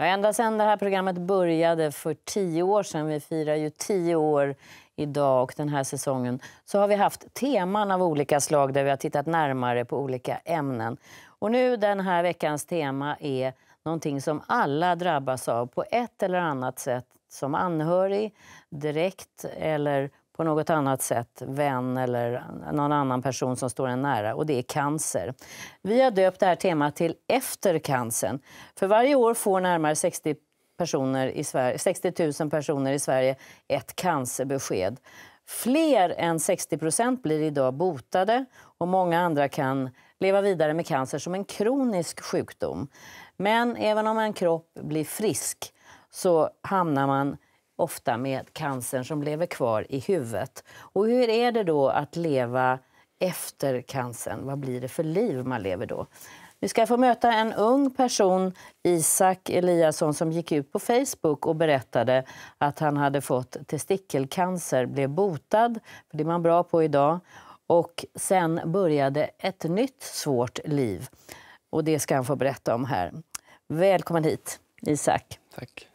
Ja, ända sedan det här programmet började för tio år sedan, vi firar ju tio år idag och den här säsongen, så har vi haft teman av olika slag där vi har tittat närmare på olika ämnen. Och nu den här veckans tema är någonting som alla drabbas av på ett eller annat sätt, som anhörig, direkt eller på något annat sätt vän eller någon annan person som står en nära och det är cancer. Vi har döpt det här temat till Efter cancern. För varje år får närmare 60, personer i Sverige, 60 000 personer i Sverige ett cancerbesked. Fler än 60 procent blir idag botade och många andra kan leva vidare med cancer som en kronisk sjukdom. Men även om en kropp blir frisk så hamnar man ofta med cancern som lever kvar i huvudet. Och hur är det då att leva efter cancern? Vad blir det för liv man lever då? Vi ska få möta en ung person, Isak Eliasson, som gick ut på Facebook och berättade att han hade fått testikelcancer, blev botad, för det är man bra på idag, och sen började ett nytt svårt liv. Och det ska han få berätta om här. Välkommen hit, Isak. Tack.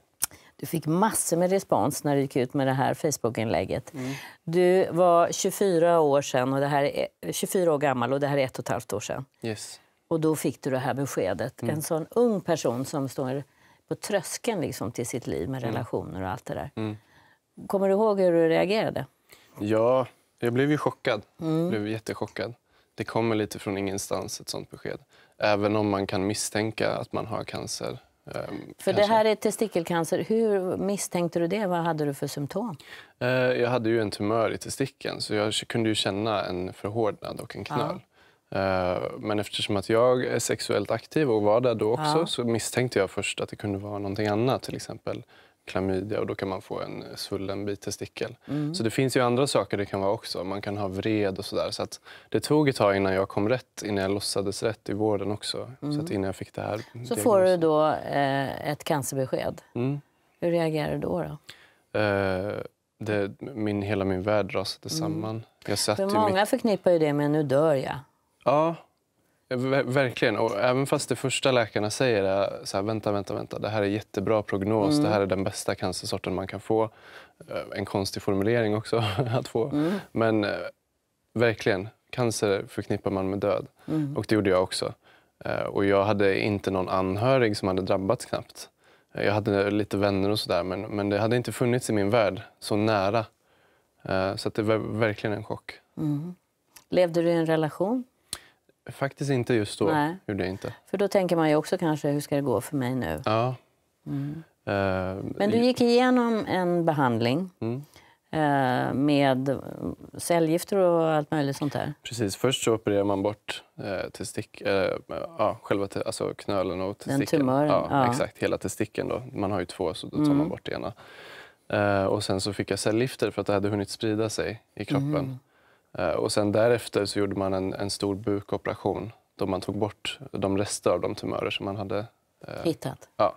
Du fick massor med respons när du gick ut med det här Facebook-inlägget. Mm. Du var 24 år, sedan och det här är 24 år gammal och det här är ett och ett halvt år sedan. Yes. Och då fick du det här beskedet. Mm. En sån ung person som står på tröskeln liksom till sitt liv med mm. relationer och allt det där. Mm. Kommer du ihåg hur du reagerade? Ja, jag blev ju chockad. Jag mm. blev jättechockad. Det kommer lite från ingenstans, ett sånt besked. Även om man kan misstänka att man har cancer Ehm, för det här är testikelcancer. Hur misstänkte du det? Vad hade du för symptom? Eh, jag hade ju en tumör i testikeln så jag kunde ju känna en förhårdnad och en knöl. Ja. Eh, men eftersom att jag är sexuellt aktiv och var där då också ja. så misstänkte jag först att det kunde vara någonting annat, till exempel klamydia och då kan man få en eh, svullen bitestikel. Mm. Så det finns ju andra saker det kan vara också. Man kan ha vred och sådär. Så att det tog ett tag innan jag kom rätt, innan jag låtsades rätt i vården också. Mm. Så att mm. innan jag fick det här. Så diagnosen. får du då eh, ett cancerbesked. Mm. Hur reagerar du då? då? Eh, det, min, hela min värld rasade mm. samman. Jag satt många mitt... förknippar ju det med nu dör jag. Ja, Eh, verkligen. Och även fast det första läkarna säger är så här, vänta, vänta, vänta, det här är jättebra prognos, mm. det här är den bästa cancersorten man kan få. Eh, en konstig formulering också att få. Mm. Men eh, verkligen, cancer förknippar man med död. Mm. Och det gjorde jag också. Och jag hade inte någon anhörig som hade drabbats knappt. Jag hade lite vänner och sådär, men, men det hade inte funnits i min värld så nära. Så det var verkligen en chock. Mm. Levde du i en relation Faktiskt inte just då. Nej. Gjorde jag inte. För då tänker man ju också kanske, hur ska det gå för mig nu? Ja. Mm. Uh, Men eh, du gick igenom en behandling mm. uh, med cellgifter och allt möjligt sånt där? Precis. Först så opererar man bort uh, eh, testik, ja, själva te alltså knölen och testikeln. Den tumören? Ja, ja, exakt. Hela testikeln. Då. Man har ju två, så då tar mm. man bort ena. och sen så fick jag cellgifter för att det hade hunnit sprida sig i kroppen. Mm. Eh, och sen därefter så gjorde man en, en stor bukoperation då man tog bort de rester av de tumörer som man hade eh, hittat. Ja.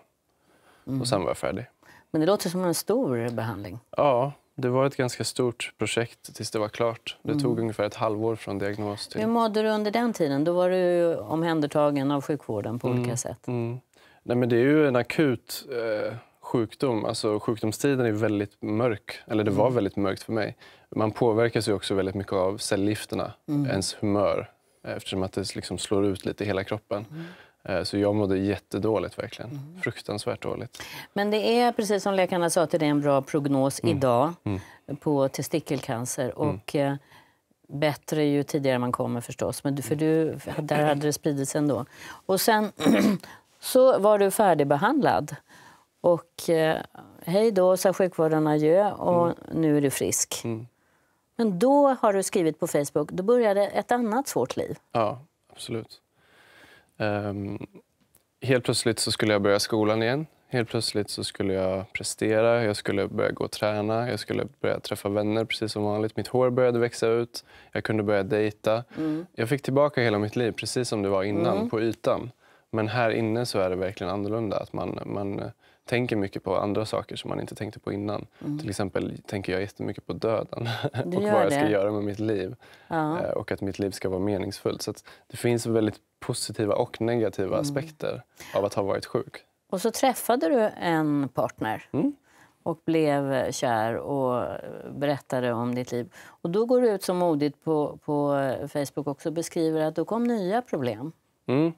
Mm. Och sen var jag färdig. Men det låter som en stor behandling. Ja, det var ett ganska stort projekt tills det var klart. Det mm. tog ungefär ett halvår från diagnos till... Hur mådde du under den tiden? Då var du omhändertagen av sjukvården på mm. olika sätt. Mm. Nej, men det är ju en akut eh, sjukdom, alltså sjukdomstiden är väldigt mörk, eller det mm. var väldigt mörkt för mig. Man påverkas ju också väldigt mycket av cellgifterna, mm. ens humör, eftersom att det liksom slår ut lite i hela kroppen. Mm. Eh, så jag mådde jättedåligt verkligen. Mm. Fruktansvärt dåligt. Men det är precis som läkarna sa till dig en bra prognos mm. idag mm. på testikelcancer. Och, eh, Bättre ju tidigare man kommer förstås, men för du, där hade det spridits ändå. Och sen så var du färdigbehandlad. Och eh, hej då, sa sjukvården adjö och mm. nu är du frisk. Mm. Men då har du skrivit på Facebook, då började ett annat svårt liv. Ja, absolut. Um, helt plötsligt så skulle jag börja skolan igen. Helt plötsligt så skulle jag prestera, jag skulle börja gå och träna, jag skulle börja träffa vänner precis som vanligt. Mitt hår började växa ut, jag kunde börja dejta. Mm. Jag fick tillbaka hela mitt liv precis som det var innan, mm. på ytan. Men här inne så är det verkligen annorlunda. Att man, man tänker mycket på andra saker som man inte tänkte på innan. Mm. Till exempel tänker jag jättemycket på döden och vad jag ska det. göra med mitt liv. Ja. Eh, och att mitt liv ska vara meningsfullt. Så det finns väldigt positiva och negativa mm. aspekter av att ha varit sjuk. Och så träffade du en partner mm. och blev kär och berättade om ditt liv. Och då går du ut så modigt på, på Facebook också och beskriver att då kom nya problem. Mm.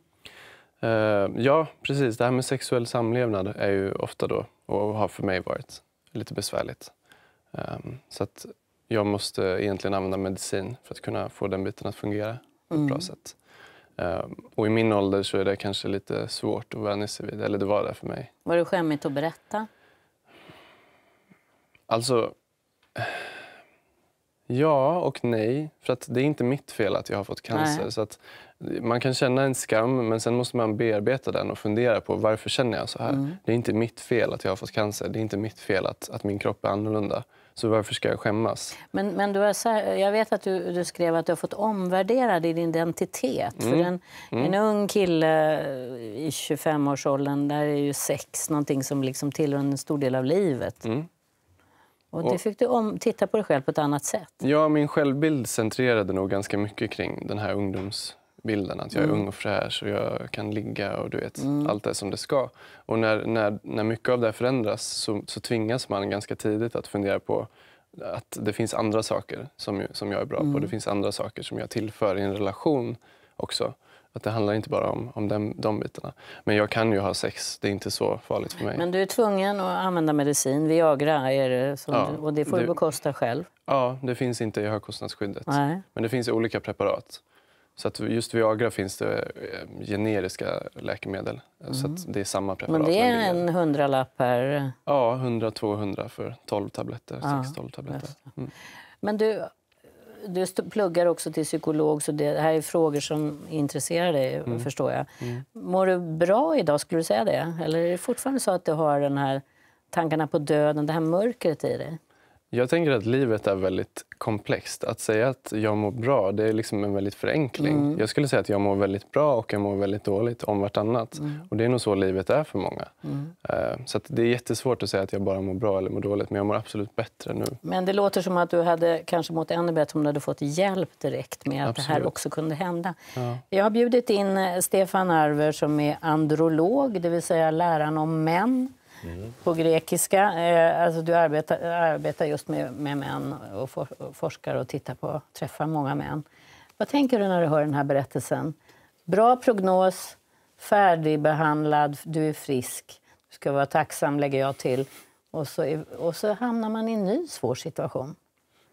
Uh, ja, precis. Det här med sexuell samlevnad är ju ofta då, och har för mig varit, lite besvärligt. Um, så att jag måste egentligen använda medicin för att kunna få den biten att fungera på ett mm. bra sätt. Um, och i min ålder så är det kanske lite svårt att vänja sig vid, eller det var det för mig. Var det skämmigt att berätta? Alltså, Ja och nej. För att det är inte mitt fel att jag har fått cancer. Så att man kan känna en skam, men sen måste man bearbeta den och fundera på varför känner jag så här. Mm. Det är inte mitt fel att jag har fått cancer. Det är inte mitt fel att, att min kropp är annorlunda. Så varför ska jag skämmas? Men, men du har, jag vet att du, du skrev att du har fått omvärdera din identitet. Mm. För en, mm. en ung kille i 25-årsåldern, där är ju sex någonting som liksom tillhör en stor del av livet. Mm. Och det fick du om, titta på dig själv på ett annat sätt. Ja, min självbild centrerade nog ganska mycket kring den här ungdomsbilden. Att jag är mm. ung och fräsch och jag kan ligga och du vet, mm. allt är som det ska. Och när, när, när mycket av det förändras så, så tvingas man ganska tidigt att fundera på att det finns andra saker som, som jag är bra mm. på. Det finns andra saker som jag tillför i en relation också. Att det handlar inte bara om, om dem, de bitarna. Men jag kan ju ha sex, det är inte så farligt för mig. Men du är tvungen att använda medicin, Viagra är det, ja, du, och det får du bekosta själv? Ja, det finns inte i högkostnadsskyddet. Nej. Men det finns olika preparat. Så att just Viagra finns det eh, generiska läkemedel. Mm. Så det är samma preparat. Men det är en hundralapp per... Ja, 100-200 för 12 tabletter. Ja, 6-12 tabletter. Mm. Men du, du pluggar också till psykolog, så det här är frågor som intresserar dig. Mm. förstår jag. Mm. Mår du bra idag? skulle du säga det? Eller är det fortfarande så att du har den här tankarna på döden, det här mörkret i dig? Jag tänker att livet är väldigt komplext. Att säga att jag mår bra det är liksom en väldigt förenkling. Mm. Jag skulle säga att jag mår väldigt bra och jag mår väldigt dåligt om vartannat. Mm. Och det är nog så livet är för många. Mm. Uh, så det är jättesvårt att säga att jag bara mår bra eller mår dåligt. Men jag mår absolut bättre nu. Men det låter som att du hade kanske mått ännu bättre om du hade fått hjälp direkt med att absolut. det här också kunde hända. Ja. Jag har bjudit in eh, Stefan Arver som är androlog, det vill säga läraren om män mm. på grekiska. Eh, alltså du arbetar, arbetar just med, med män och, for, och forskar och tittar på, träffar många män. Vad tänker du när du hör den här berättelsen? Bra prognos, färdigbehandlad, du är frisk. Du ska vara tacksam, lägger jag till. Och så, och så hamnar man i en ny svår situation.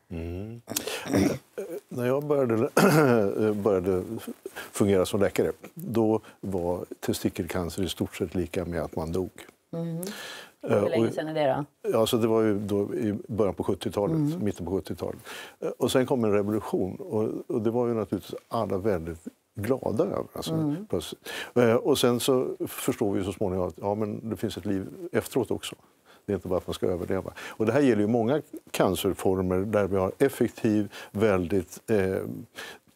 Mm. När jag började, började fungera som läkare då var testikelcancer i stort sett lika med att man dog. Mm. Hur länge eh, sen är det? Då? Alltså det var ju i början på 70-talet, mm. mitten på 70-talet. Eh, och sen kom en revolution och, och, det var ju naturligtvis alla väldigt glada över. Alltså, mm. Eh, och sen så förstod vi så småningom att ja, men det finns ett liv efteråt också. Det är inte bara att man ska överleva. Och det här gäller ju många cancerformer där vi har effektiv, väldigt eh,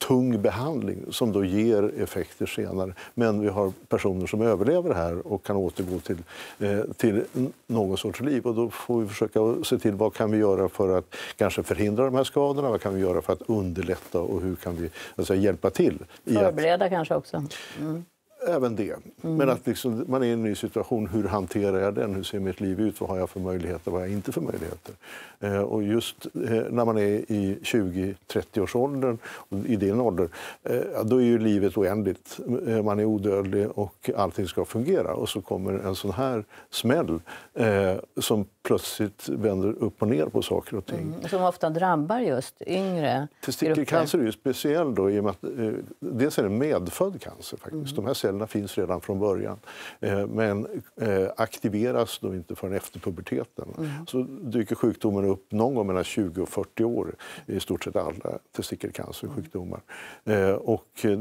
tung behandling som då ger effekter senare. Men vi har personer som överlever här och kan återgå till, eh, till någon sorts liv. Och då får vi försöka se till vad kan vi göra för att kanske förhindra de här skadorna, vad kan vi göra för att underlätta och hur kan vi alltså, hjälpa till? Förbereda att... kanske också? Mm. Även det. Mm. Men att liksom, man är i en ny situation. Hur hanterar jag den? Hur ser mitt liv ut? Vad har jag för möjligheter? Vad har jag inte för möjligheter? Eh, och just eh, när man är i 20-30-årsåldern, i den åldern, eh, då är ju livet oändligt. Eh, man är odödlig och allting ska fungera. Och så kommer en sån här smäll eh, som plötsligt vänder upp och ner på saker och ting. Mm, som ofta drabbar just yngre Testikelcancer är ju speciell då i och med att eh, dels är det medfödd cancer faktiskt. Mm. De här cellerna finns redan från början eh, men eh, aktiveras då inte förrän efter puberteten. Mm. Så dyker sjukdomen upp någon gång mellan 20 och 40 år i stort sett alla testikelcancersjukdomar. Mm. Eh, och eh,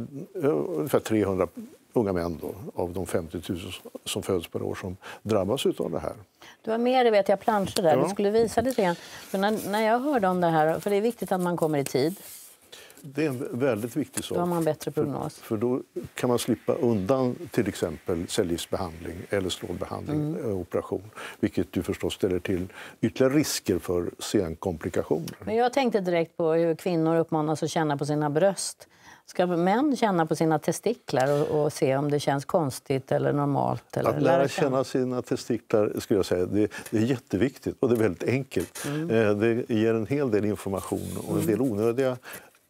ungefär 300 unga män då, av de 50 000 som föds per år som drabbas av det här. Du har med dig vet jag, planscher där. Ja. Vi skulle visa lite grann. För när, när jag hörde om det här, för det är viktigt att man kommer i tid. Det är en väldigt viktig sak. Då har man bättre prognos. För, för då kan man slippa undan till exempel cellgiftsbehandling eller strålbehandling, mm. operation. Vilket du förstås ställer till ytterligare risker för senkomplikationer. Men jag tänkte direkt på hur kvinnor uppmanas att känna på sina bröst Ska män känna på sina testiklar och, och, se om det känns konstigt eller normalt? Eller att lära känna sina testiklar skulle jag säga, det, det är jätteviktigt och det är väldigt enkelt. Mm. Eh, det ger en hel del information och en del mm. onödiga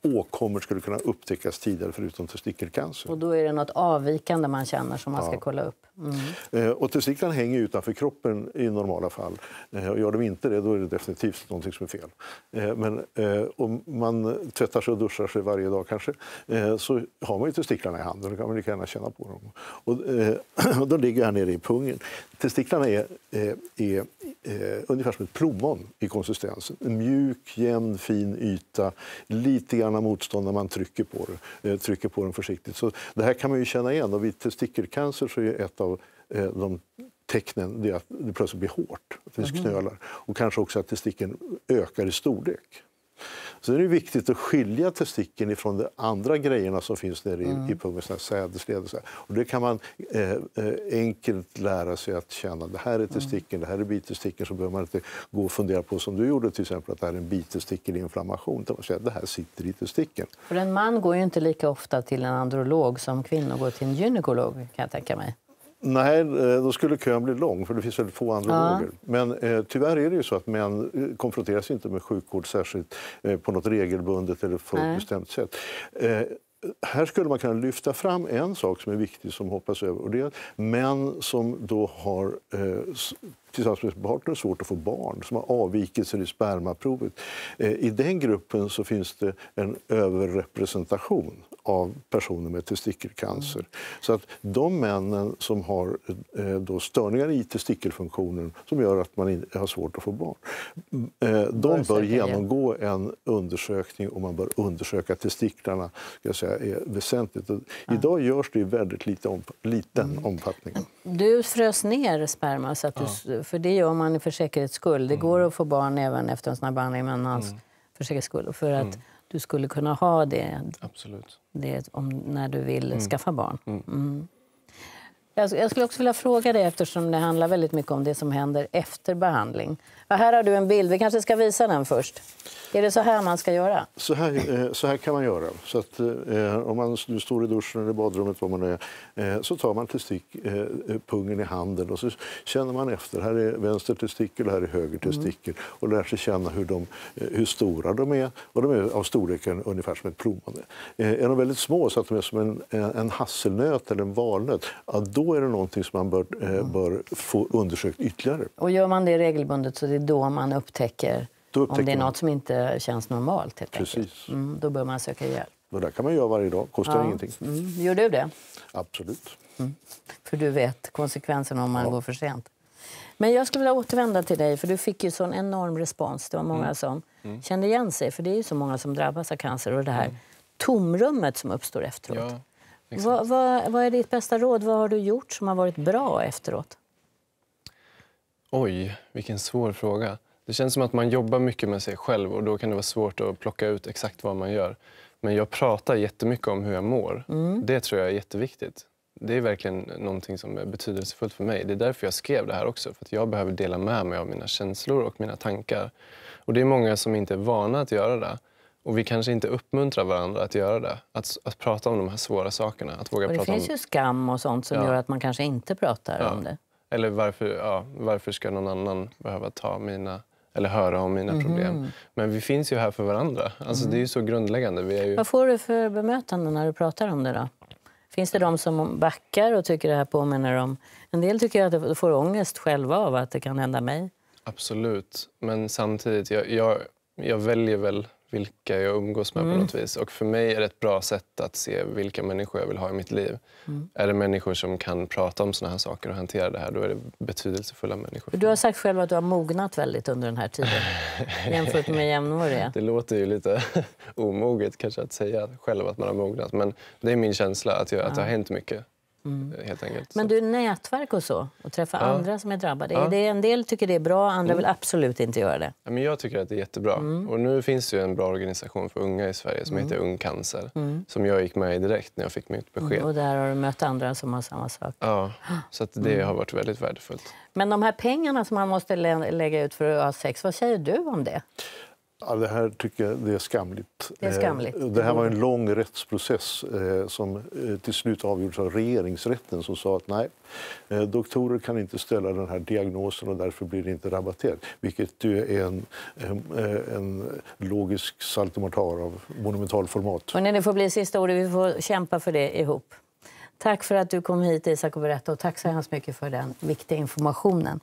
åkommor skulle kunna upptäckas tidigare förutom testikelcancer. Och då är det något avvikande man känner som man ska kolla upp? Mm. Eh, och testiklarna hänger utanför kroppen i normala fall. Eh, och gör de inte det, då är det definitivt någonting som är fel. Eh, men om man tvättar sig och duschar sig varje dag kanske, så har man ju testiklarna i handen. Då kan man lika gärna känna på dem. Och de ligger här nere i pungen. Testiklarna är, är eh, ungefär som ett plommon i konsistensen. En mjuk, jämn, fin yta. Lite grann motstånd när man trycker på, den, eh, trycker på den försiktigt. Så det här kan man ju känna igen. Och vid testikelcancer så är ett av eh, de tecknen det att det plötsligt blir hårt, att det mhm. knölar. Och kanske också att testikeln ökar i storlek. Sen är det viktigt att skilja testikeln från de andra grejerna som finns nere i, mm. i pungen, sädesled och så. Och det kan man eh, eh, enkelt lära sig att känna. Det här är mm. testikeln, mm. det här är bitestikeln. Så behöver man inte gå och fundera på som du gjorde, till exempel att det här är en bitestikelinflammation. det här sitter i testikeln. För en man går ju inte lika ofta till en androlog som kvinnor går till en gynekolog, kan jag tänka mig. Nej, eh, då skulle kön bli lång, för det finns väldigt få androloger. Ja. Men eh, tyvärr är det ju så att män eh, konfronteras inte med sjukvård särskilt eh, på något regelbundet eller bestämt sätt. Eh, här skulle man kunna lyfta fram en sak som är viktig som hoppas över och det är män som då har eh, tillsammans med sin partner svårt att få barn, som har avvikelser i spermaprovet. Eh, I den gruppen så finns det en överrepresentation av personer med testikelcancer. Mm. Så att de männen som har eh, då störningar i testikelfunktionen som gör att man har svårt att få barn, eh, de bör genomgå en undersökning och man bör undersöka testiklarna ska jag säga, är väsentligt. Mm. Idag görs det i väldigt liten mm. omfattning. Du frös ner sperma så att du för det gör man för säkerhets skull. Det mm. går att få barn även efter en snabbbehandling, men alltså, mm. för säkerhets skull. För att mm. du skulle kunna ha det, Absolut. det om, när du vill mm. skaffa barn. Alltså, jag skulle också vilja fråga dig, eftersom det handlar väldigt mycket om det som händer efter behandling. Här har du en bild. Vi kanske ska visa den först. Är det så här man ska göra? Så här, eh, så här kan man göra. Så att, eh, om man nu står i duschen eller badrummet vad man är, eh, så tar man testik, pungen i handen och så känner man efter. Här är vänster testikel, här är höger mm. testikel. Mm. Och lär sig känna hur, de, hur stora de är. Och de är av storleken ungefär som ett plommon. är de väldigt små, så att de är som en, en hasselnöt eller en valnöt, ja, då då är det någonting som man bör, eh, bör få undersökt ytterligare. Och gör man det regelbundet så det är då man upptäcker, då upptäcker om det är nåt som inte känns normalt. Helt Precis. Mm, då bör man söka hjälp. Men det kan man göra varje dag, kostar ja. ingenting. Mm. Gör du det? Absolut. Mm. För du vet konsekvenserna om man ja. går för sent. Men jag skulle vilja återvända till dig, för du fick ju sån enorm respons. Det var många mm. som mm. kände igen sig, för det är ju så många som drabbas av cancer och det här mm. tomrummet som uppstår efteråt. Ja. Liksom. Vad, vad, vad, är ditt bästa råd? Vad har du gjort som har varit bra efteråt? Oj, vilken svår fråga. Det känns som att man jobbar mycket med sig själv och då kan det vara svårt att plocka ut exakt vad man gör. Men jag pratar jättemycket om hur jag mår. Mm. Det tror jag är jätteviktigt. Det är verkligen någonting som är betydelsefullt för mig. Det är därför jag skrev det här också. För att jag behöver dela med mig av mina känslor och mina tankar. Och det är många som inte är vana att göra det. Och vi kanske inte uppmuntrar varandra att göra det. Att, att prata om de här svåra sakerna. Att våga och det prata finns om... ju skam och sånt som ja. gör att man kanske inte pratar ja. om det. Eller varför, ja, varför ska någon annan behöva ta mina eller höra om mina mm. problem. Mhm. Men vi finns ju här för varandra. Alltså, mm. Det är ju mm. så grundläggande. Vi är ju... Vad får du för bemötande när du pratar om det? då? Finns det de som backar och tycker det här påminner om... En del tycker att de får ångest själva av att det kan hända mig. Absolut. Men samtidigt, jag, jag, jag väljer väl vilka jag umgås med mm. på något vis. Och för mig är det ett bra sätt att se vilka människor jag vill ha i mitt liv. Mm. Är det människor som kan prata om såna här saker och hantera det här, då är det betydelsefulla människor. Du har sagt själv att du har mognat väldigt under den här tiden jämfört med jämnåriga. Det låter ju lite omoget kanske att säga själv att man har mognat, men det är min känsla att, jag, att det har hänt mycket. Mm. Eh, helt enkelt. Men du, nätverk och så, och träffa ja. andra som är drabbade. Ja. det, en del tycker det är bra, andra mm. vill absolut inte göra det. Ja, men jag tycker att det är jättebra. Mm. Och nu finns det en bra organisation för unga i Sverige som mm. heter Ung Cancer, mm. som jag gick med i direkt när jag fick mitt besked. Mm, och där har du mött andra som har samma sak. Ja, så det har varit väldigt värdefullt. Men de här pengarna som man måste lä lägga ut för att ha sex, vad säger du om det? Ja, det här tycker jag det är skamligt. Det, är eh, skamligt. det här var en mm. lång rättsprocess eh, som eh, till slut avgjordes av regeringsrätten som sa att nej, doktorer kan inte ställa den här diagnosen och därför blir det inte rabatterat. Vilket är en, en logisk saltomortar av monumentalformat. Och när det får bli sista ordet, vi får kämpa för det ihop. Tack för att du kom hit Isak och berättade och tack så hemskt mycket för den viktiga informationen.